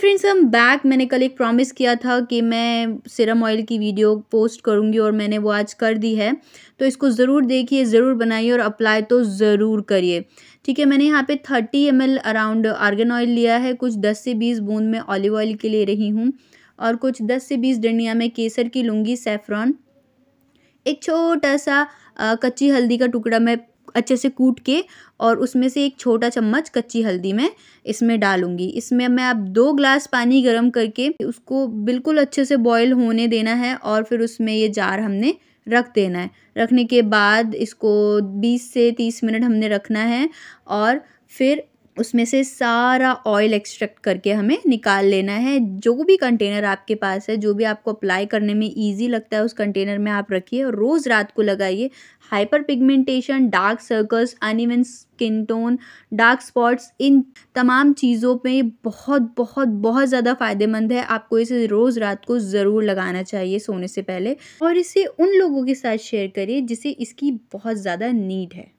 friends हम back मैंने कल एक प्रॉमिस किया था कि मैं सिरम ऑयल की वीडियो पोस्ट करूँगी और मैंने वो आज कर दी है तो इसको ज़रूर देखिए ज़रूर बनाइए और अप्लाई तो ज़रूर करिए ठीक है मैंने यहाँ पे 30 एम अराउंड आर्गन ऑयल लिया है कुछ 10 से 20 बूंद में ऑलिव ऑयल के ले रही हूँ और कुछ दस से बीस डंडिया में केसर की लूँगी सेफ्रॉन एक छोटा सा आ, कच्ची हल्दी का टुकड़ा मैं अच्छे से कूट के और उसमें से एक छोटा चम्मच कच्ची हल्दी मैं इसमें डालूँगी इसमें मैं अब दो ग्लास पानी गर्म करके उसको बिल्कुल अच्छे से बॉयल होने देना है और फिर उसमें ये जार हमने रख देना है रखने के बाद इसको 20 से 30 मिनट हमने रखना है और फिर उसमें से सारा ऑयल एक्सट्रैक्ट करके हमें निकाल लेना है जो भी कंटेनर आपके पास है जो भी आपको अप्लाई करने में ईजी लगता है उस कंटेनर में आप रखिए और रोज़ रात को लगाइए hyperpigmentation dark circles uneven skin tone dark spots इन तमाम चीज़ों पे बहुत बहुत बहुत ज़्यादा फ़ायदेमंद है आपको इसे रोज़ रात को ज़रूर लगाना चाहिए सोने से पहले और इसे उन लोगों के साथ शेयर करिए जिसे इसकी बहुत ज़्यादा नीड है